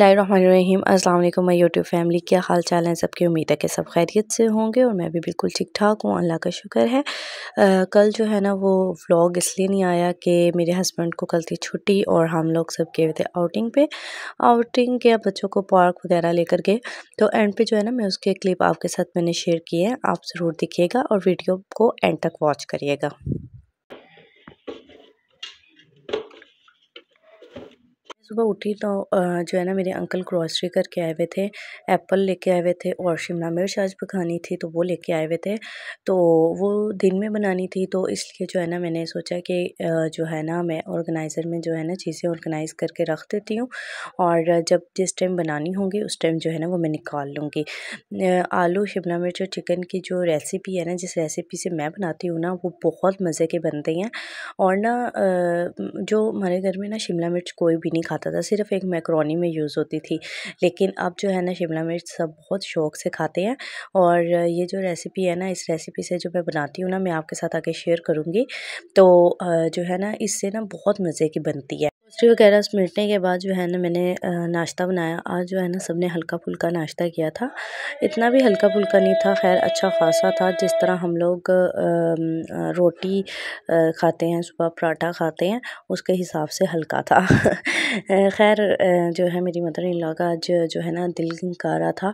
अस्सलाम वालेकुम मैं यूट्यूब फैमिली क्या हाल चाल हैं सबकी उम्मीद है कि सब खैरियत से होंगे और मैं भी बिल्कुल ठीक ठाक हूँ अल्लाह का शुक्र है आ, कल जो है ना वो व्लॉग इसलिए नहीं आया कि मेरे हस्बैंड को कल थी छुट्टी और हम लोग सब गए थे आउटिंग पे आउटिंग के बच्चों को पार्क वगैरह लेकर गए तो एंड पे जो है ना मैं उसके क्लिप आपके साथ मैंने शेयर किए हैं आप ज़रूर दिखिएगा और वीडियो को एंड तक वॉच करिएगा सुबह उठी तो जो है ना मेरे अंकल ग्रॉसरी करके आए हुए थे एप्पल लेके आए हुए थे और शिमला मिर्च आज पकानी थी तो वो लेके आए हुए थे तो वो दिन में बनानी थी तो इसलिए जो है ना मैंने सोचा कि जो है ना मैं ऑर्गेनाइज़र में जो है ना चीज़ें ऑर्गेनाइज़ करके रख देती हूँ और जब जिस टाइम बनानी होगी उस टाइम जो है ना वो मैं निकाल लूँगी आलू शिमला मिर्च और चिकन की जो रेसिपी है ना जिस रेसिपी से मैं बनाती हूँ ना वो बहुत मज़े के बनते हैं और ना जो हमारे घर में ना शिमला मिर्च कोई भी नहीं खाता आता था सिर्फ एक मैक्रोनी में यूज़ होती थी लेकिन अब जो है ना शिमला मिर्च सब बहुत शौक़ से खाते हैं और ये जो रेसिपी है ना इस रेसिपी से जो मैं बनाती हूँ ना मैं आपके साथ आगे शेयर करूँगी तो जो है ना इससे ना बहुत मज़े की बनती है सब्ज़ी वगैरह समेटने के बाद जो है ना मैंने नाश्ता बनाया आज जो है ना सबने हल्का फुल्का नाश्ता किया था इतना भी हल्का फुल्का नहीं था खैर अच्छा खासा था जिस तरह हम लोग रोटी खाते हैं सुबह पराठा खाते हैं उसके हिसाब से हल्का था खैर जो है मेरी मदर इन लॉ का आज जो है ना दिल का रहा था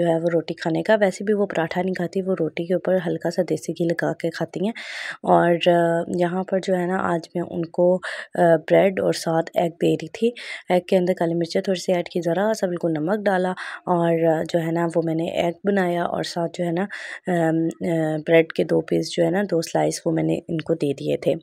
जो है वो रोटी खाने का वैसे भी वो पराठा नहीं खाती वो रोटी के ऊपर हल्का सा देसी घी लगा के खाती हैं और यहाँ पर जो है ना आज मैं उनको ब्रेड और साथ एग दे रही थी एग के अंदर काली मिर्चें थोड़ी सी ऐड की ज़रा सा बिल्कुल नमक डाला और जो है ना वो मैंने एग बनाया और साथ जो है ना ब्रेड के दो पीस जो है ना दो स्लाइस वो मैंने इनको दे दिए थे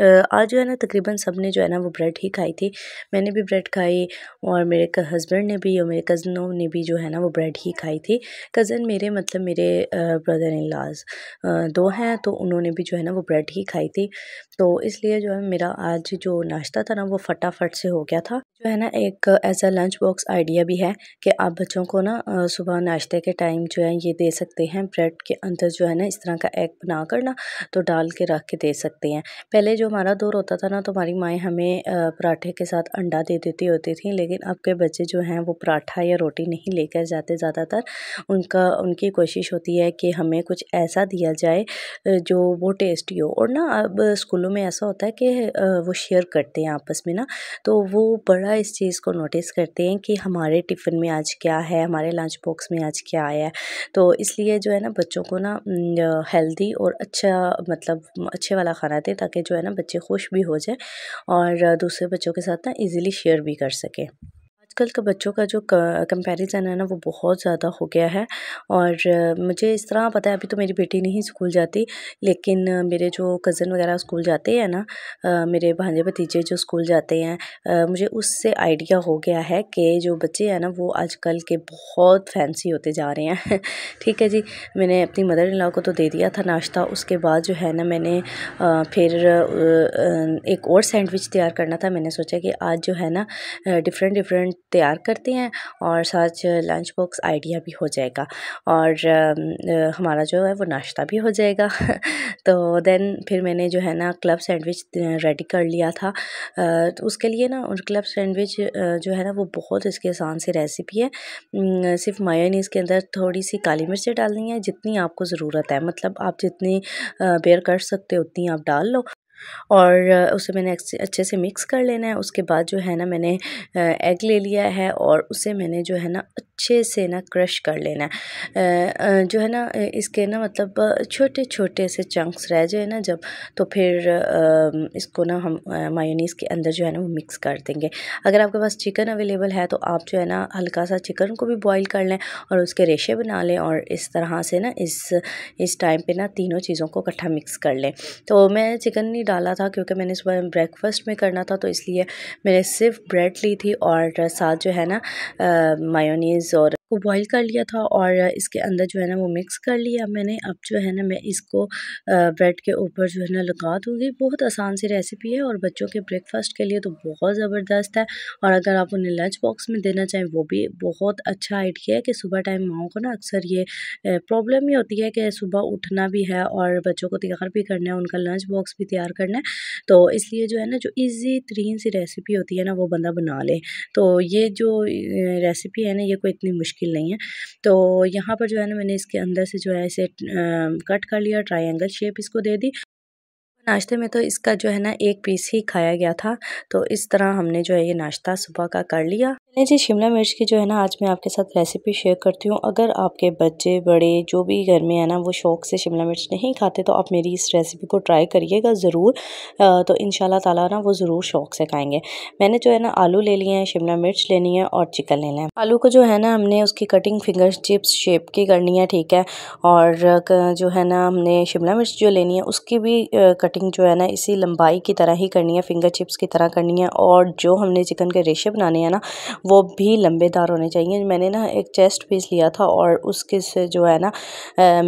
आज जो है ना तकरीबन सब ने जो है ना वो ब्रेड ही खाई थी मैंने भी ब्रेड खाई और मेरे हस्बैंड ने भी और मेरे कज़नों ने भी जो है ना वो ब्रेड ही खाई थी कज़न मेरे मतलब मेरे ब्रदर इन लाज दो हैं तो उन्होंने भी जो है ना वो ब्रेड ही खाई थी तो इसलिए जो है मेरा आज जो नाश्ता था ना वो फटाफट से हो गया था जो है ना एक ऐसा लंच बॉक्स आइडिया भी है कि आप बच्चों को ना सुबह नाश्ते के टाइम जो है ये दे सकते हैं ब्रेड के अंदर जो है ना इस तरह का एग बना कर ना तो डाल के रख के दे सकते हैं पहले जो हमारा दौर होता था ना तो हमारी माएँ हमें पराठे के साथ अंडा दे देती होती थी लेकिन अब के बच्चे जो हैं वो पराठा या रोटी नहीं लेकर जाते ज़्यादातर उनका उनकी कोशिश होती है कि हमें कुछ ऐसा दिया जाए जो वो टेस्टी हो और ना अब स्कूलों में ऐसा होता है कि वो शेयर करते हैं आपस में ना तो वो बड़ा इस चीज़ को नोटिस करते हैं कि हमारे टिफ़िन में आज क्या है हमारे लंच बॉक्स में आज क्या आया है तो इसलिए जो है ना बच्चों को ना हेल्दी और अच्छा मतलब अच्छे वाला खाना दें ताकि जो है ना बच्चे खुश भी हो जाए और दूसरे बच्चों के साथ ना इजीली शेयर भी कर सकें आजकल के बच्चों का जो कंपैरिज़न है ना वो बहुत ज़्यादा हो गया है और मुझे इस तरह पता है अभी तो मेरी बेटी नहीं स्कूल जाती लेकिन मेरे जो कज़न वगैरह स्कूल जाते हैं ना मेरे भांजे भतीजे जो स्कूल जाते हैं मुझे उससे आइडिया हो गया है कि जो बच्चे हैं ना वो आजकल के बहुत फैंसी होते जा रहे हैं ठीक है जी मैंने अपनी मदर इन लॉ को तो दे दिया था नाश्ता उसके बाद जो है ना मैंने फिर एक और सैंडविच तैयार करना था मैंने सोचा कि आज जो है ना डिफरेंट डिफरेंट तैयार करते हैं और साथ लंच बॉक्स आइडिया भी हो जाएगा और हमारा जो है वो नाश्ता भी हो जाएगा तो देन फिर मैंने जो है ना क्लब सैंडविच रेडी कर लिया था तो उसके लिए ना और क्लब सैंडविच जो है ना वो बहुत इसकी आसान सी रेसिपी है सिर्फ मायोनीस के अंदर थोड़ी सी काली मिर्ची डालनी है जितनी आपको ज़रूरत है मतलब आप जितनी बेयर कर सकते हो उतनी आप डाल लो और उसे मैंने अच्छे से मिक्स कर लेना है उसके बाद जो है ना मैंने एग ले लिया है और उसे मैंने जो है ना अच्छे से ना क्रश कर लेना है जो है ना इसके ना मतलब छोटे छोटे से चंक्स रह जाए ना जब तो फिर इसको ना हम मायोनीज़ के अंदर जो है ना वो मिक्स कर देंगे अगर आपके पास चिकन अवेलेबल है तो आप जो है ना हल्का सा चिकन को भी बॉईल कर लें और उसके रेशे बना लें और इस तरह से ना इस इस टाइम पे ना तीनों चीज़ों को इकट्ठा मिक्स कर लें तो मैं चिकन नहीं डाला था क्योंकि मैंने सुबह ब्रेकफास्ट में करना था तो इसलिए मैंने सिर्फ ब्रेड ली थी और साथ जो है ना मायोनीज़ और को बॉईल कर लिया था और इसके अंदर जो है ना वो मिक्स कर लिया मैंने अब जो है ना मैं इसको ब्रेड के ऊपर जो है ना लगा दूँगी बहुत आसान सी रेसिपी है और बच्चों के ब्रेकफास्ट के लिए तो बहुत ज़बरदस्त है और अगर आप उन्हें लंच बॉक्स में देना चाहें वो भी बहुत अच्छा आइडिया है कि सुबह टाइम माओ को ना अक्सर ये प्रॉब्लम ही होती है कि सुबह उठना भी है और बच्चों को तैयार भी करना है उनका लंच बॉक्स भी तैयार करना है तो इसलिए जो है ना जो ईजी तरीन सी रेसिपी होती है ना वो बंदा बना ले तो ये जो रेसिपी है ना ये कोई इतनी मुश्किल नहीं है तो यहाँ पर जो है ना मैंने इसके अंदर से जो है इसे कट कर लिया ट्राइंगल शेप इसको दे दी नाश्ते में तो इसका जो है ना एक पीस ही खाया गया था तो इस तरह हमने जो है ये नाश्ता सुबह का कर लिया चलें जी शिमला मिर्च की जो है ना आज मैं आपके साथ रेसिपी शेयर करती हूँ अगर आपके बच्चे बड़े जो भी घर में है ना वो शौक़ से शिमला मिर्च नहीं खाते तो आप मेरी इस रेसिपी को ट्राई करिएगा ज़रूर तो इन ताला ना वो ज़रूर शौक़ से खाएंगे मैंने जो है ना आलू ले लिए हैं शिमला मिर्च लेनी है और चिकन लेना है आलू को जो है ना हमने उसकी कटिंग फिंगर चिप्स शेप की करनी है ठीक है और जो है ना हमने शिमला मिर्च जो लेनी है उसकी भी कटिंग जो है ना इसी लंबाई की तरह ही करनी है फिंगर चिप्स की तरह करनी है और जो हमने चिकन के रेशे बनाने हैं ना वो भी लंबेदार होने चाहिए मैंने ना एक चेस्ट पीस लिया था और उसके से जो है ना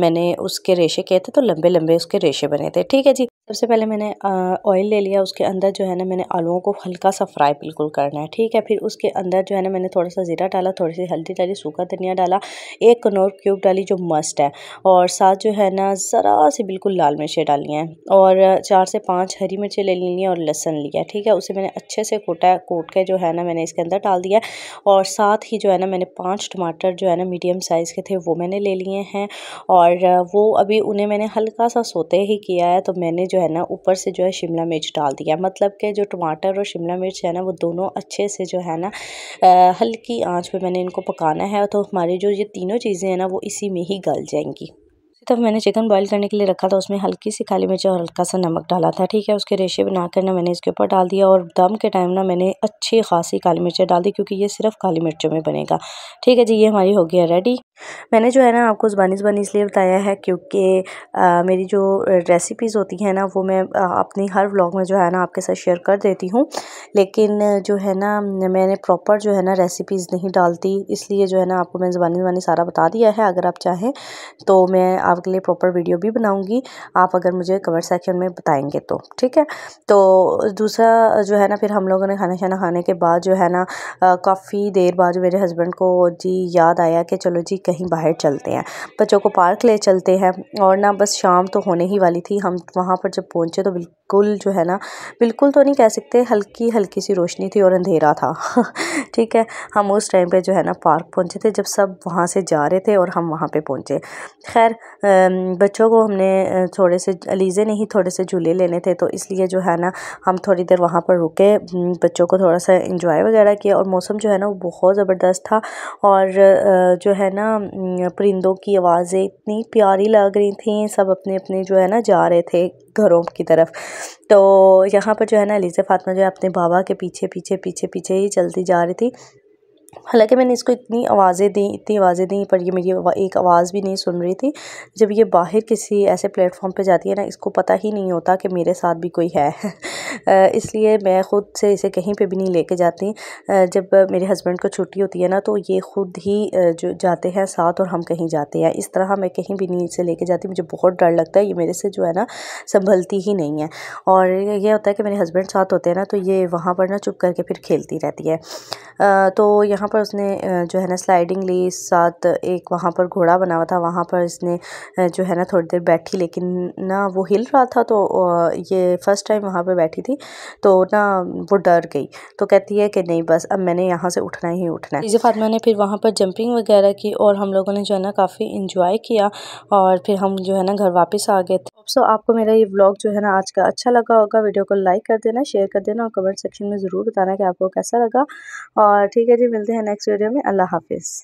मैंने उसके रेशे किए थे तो लंबे लंबे उसके रेशे बने थे ठीक है जी सबसे पहले मैंने ऑयल ले लिया उसके अंदर जो है ना मैंने आलूओं को हल्का सा फ्राई बिल्कुल करना है ठीक है फिर उसके अंदर जो है ना मैंने थोड़ा सा ज़ीरा डाला थोड़ी सी हल्दी डाली सूखा धनिया डाला एक कनौर क्यूब डाली जो मस्ट है और साथ जो है ना ज़रा सी बिल्कुल लाल मिर्चें डाली हैं और चार से पाँच हरी मिर्चें ले ली हैं और लहसन लिया ठीक है उसे मैंने अच्छे से कोटा कोट के जो है ना मैंने इसके अंदर डाल दिया और साथ ही जो है ना मैंने पाँच टमाटर जो है ना मीडियम साइज़ के थे वो मैंने ले लिए हैं और वो अभी उन्हें मैंने हल्का सा सोते ही किया है तो मैंने जो है ना ऊपर से जो है शिमला मिर्च डाल दिया मतलब कि जो टमाटर और शिमला मिर्च है ना वो दोनों अच्छे से जो है ना हल्की आंच पे मैंने इनको पकाना है तो हमारी जो ये तीनों चीज़ें हैं ना वो इसी में ही गल जाएंगी तब तो मैंने चिकन बॉईल करने के लिए रखा था उसमें हल्की सी काली मिर्च और हल्का सा नमक डाला था ठीक है उसके रेशे बना कर ना मैंने इसके ऊपर डाल दिया और दम के टाइम ना मैंने अच्छी खासी काली मिर्चें डाल दी क्योंकि ये सिर्फ काली मिर्चों में बनेगा ठीक है जी ये हमारी हो गया रेडी मैंने जो है ना आपको ज़बानी ज़बानी इसलिए बताया है क्योंकि मेरी जो रेसिपीज़ होती हैं ना वो मैं अपनी हर व्लॉग में जो है ना आपके साथ शेयर कर देती हूँ लेकिन जो है ना मैंने प्रॉपर जो है ना रेसिपीज़ नहीं डालती इसलिए जो है ना आपको मैंने ज़बानी ज़बानी सारा बता दिया है अगर आप चाहें तो मैं आपके लिए प्रॉपर वीडियो भी बनाऊँगी आप अगर मुझे कमेंट सेक्शन में बताएँगे तो ठीक है तो दूसरा जो है ना फिर हम लोगों ने खाना शाना खाने के बाद जो है ना काफ़ी देर बाद मेरे हस्बैंड को जी याद आया कि चलो जी कहीं बाहर चलते हैं बच्चों को पार्क ले चलते हैं और ना बस शाम तो होने ही वाली थी हम वहाँ पर जब पहुँचे तो बिल्कुल जो है ना बिल्कुल तो नहीं कह सकते हल्की हल्की सी रोशनी थी और अंधेरा था ठीक है हम उस टाइम पे जो है ना पार्क पहुँचे थे जब सब वहाँ से जा रहे थे और हम वहाँ पे पहुँचे खैर बच्चों को हमने थोड़े से अलीज़े नहीं थोड़े से झूले लेने थे तो इसलिए जो है ना हम थोड़ी देर वहाँ पर रुके बच्चों को थोड़ा सा इंजॉय वगैरह किया और मौसम जो है ना वो बहुत ज़बरदस्त था और जो है ना ना परिंदों की आवाज़ें इतनी प्यारी लग रही थी सब अपने अपने जो है ना जा रहे थे घरों की तरफ तो यहाँ पर जो है ना एलिज़ा फातमा जो है अपने बाबा के पीछे पीछे पीछे पीछे ही चलती जा रही थी हालांकि मैंने इसको इतनी आवाज़ें दी इतनी आवाज़ें दी पर ये मेरी एक आवाज़ भी नहीं सुन रही थी जब ये बाहर किसी ऐसे प्लेटफॉर्म पे जाती है ना इसको पता ही नहीं होता कि मेरे साथ भी कोई है इसलिए मैं ख़ुद से इसे कहीं पे भी नहीं लेके जाती जब मेरे हस्बैंड को छुट्टी होती है ना तो ये ख़ुद ही जो जाते हैं साथ और हम कहीं जाते हैं इस तरह मैं कहीं भी नहीं इसे लेके जाती मुझे बहुत डर लगता है ये मेरे से जो है ना संभलती ही नहीं है और यह होता है कि मेरे हस्बैंड साथ होते हैं ना तो ये वहाँ पर ना चुप करके फिर खेलती रहती है तो यहाँ पर उसने जो है ना स्लाइडिंग ली साथ एक वहाँ पर घोड़ा बना हुआ था वहाँ पर इसने जो है ना थोड़ी देर बैठी लेकिन ना वो हिल रहा था तो ये फर्स्ट टाइम वहाँ पर बैठी थी तो ना वो डर गई तो कहती है कि नहीं बस अब मैंने यहाँ से उठना ही उठना है इसे फातमा ने फिर वहाँ पर जंपिंग वगैरह की और हम लोगों ने जो है ना काफ़ी इंजॉय किया और फिर हम जो है ना घर वापस आ गए थे सो so, आपको मेरा ये ब्लॉग जो है ना आज का अच्छा लगा होगा वीडियो को लाइक कर देना शेयर कर देना और कमेंट सेक्शन में ज़रूर बताना कि आपको कैसा लगा और और ठीक है जी मिलते हैं नेक्स्ट वीडियो में अल्लाह हाफिज़